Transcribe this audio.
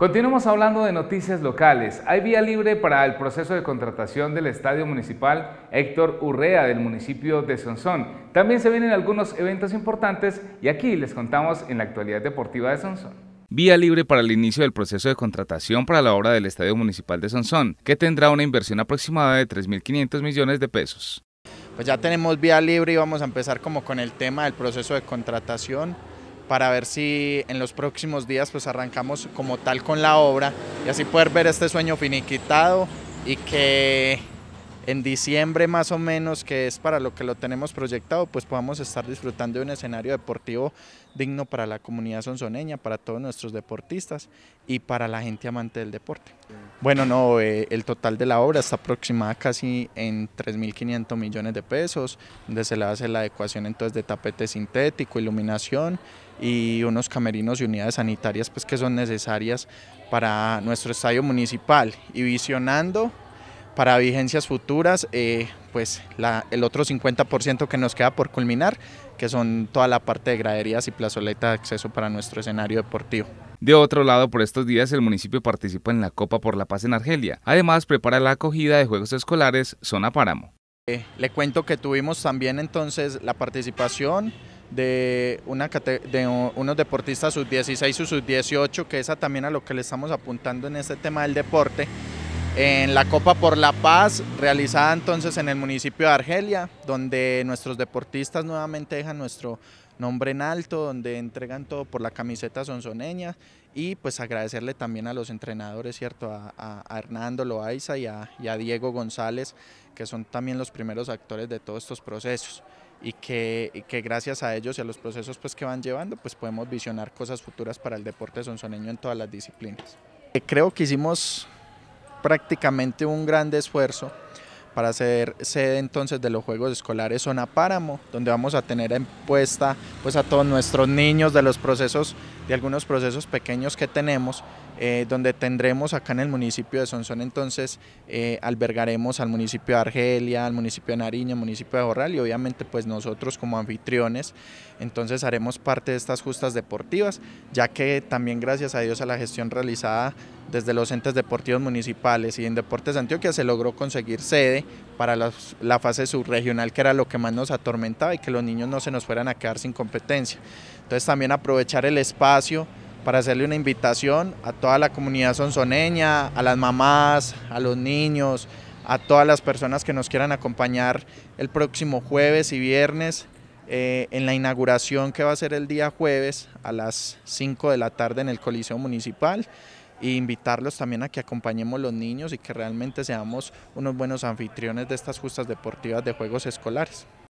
Continuamos hablando de noticias locales. Hay vía libre para el proceso de contratación del Estadio Municipal Héctor Urrea del municipio de Sonsón. También se vienen algunos eventos importantes y aquí les contamos en la actualidad deportiva de Sonsón vía libre para el inicio del proceso de contratación para la obra del Estadio Municipal de Sonsón, que tendrá una inversión aproximada de 3.500 millones de pesos. Pues ya tenemos vía libre y vamos a empezar como con el tema del proceso de contratación para ver si en los próximos días pues arrancamos como tal con la obra y así poder ver este sueño finiquitado y que en diciembre más o menos, que es para lo que lo tenemos proyectado, pues podamos estar disfrutando de un escenario deportivo digno para la comunidad sonzoneña para todos nuestros deportistas y para la gente amante del deporte. Bueno, no, eh, el total de la obra está aproximada casi en 3.500 millones de pesos, donde se le hace la adecuación entonces de tapete sintético, iluminación y unos camerinos y unidades sanitarias pues que son necesarias para nuestro estadio municipal y visionando para vigencias futuras, eh, pues el otro 50% que nos queda por culminar, que son toda la parte de graderías y plazoleta de acceso para nuestro escenario deportivo. De otro lado, por estos días el municipio participa en la Copa por la Paz en Argelia. Además, prepara la acogida de Juegos Escolares Zona Páramo. Eh, le cuento que tuvimos también entonces la participación de, de unos deportistas sub-16 y sub-18, que es también a lo que le estamos apuntando en este tema del deporte en la Copa por la Paz, realizada entonces en el municipio de Argelia, donde nuestros deportistas nuevamente dejan nuestro nombre en alto, donde entregan todo por la camiseta sonsoneña y pues agradecerle también a los entrenadores, ¿cierto? A, Hernando Loaiza y a, Diego González, que son también los primeros actores de todos estos procesos y que, que, gracias a ellos y a los procesos pues, que van llevando, pues podemos visionar cosas futuras para el deporte sonzoneño en todas las disciplinas. Eh, creo que hicimos prácticamente un gran esfuerzo para ser sede entonces de los Juegos Escolares Zona Páramo, donde vamos a tener en puesta pues, a todos nuestros niños de los procesos, de algunos procesos pequeños que tenemos, eh, donde tendremos acá en el municipio de Sonsón entonces eh, albergaremos al municipio de Argelia, al municipio de Nariño, al municipio de Jorral y obviamente pues nosotros como anfitriones entonces haremos parte de estas justas deportivas, ya que también gracias a Dios a la gestión realizada desde los entes deportivos municipales y en Deportes Antioquia se logró conseguir sede para la, fase subregional, que era lo que más nos atormentaba y que los niños no se nos fueran a quedar sin competencia. Entonces también aprovechar el espacio para hacerle una invitación a toda la comunidad sonzoneña, a las mamás, a los niños, a todas las personas que nos quieran acompañar el próximo jueves y viernes eh, en la inauguración que va a ser el día jueves a las 5 de la tarde en el Coliseo Municipal e invitarlos también a que acompañemos los niños y que realmente seamos unos buenos anfitriones de estas justas deportivas de juegos escolares.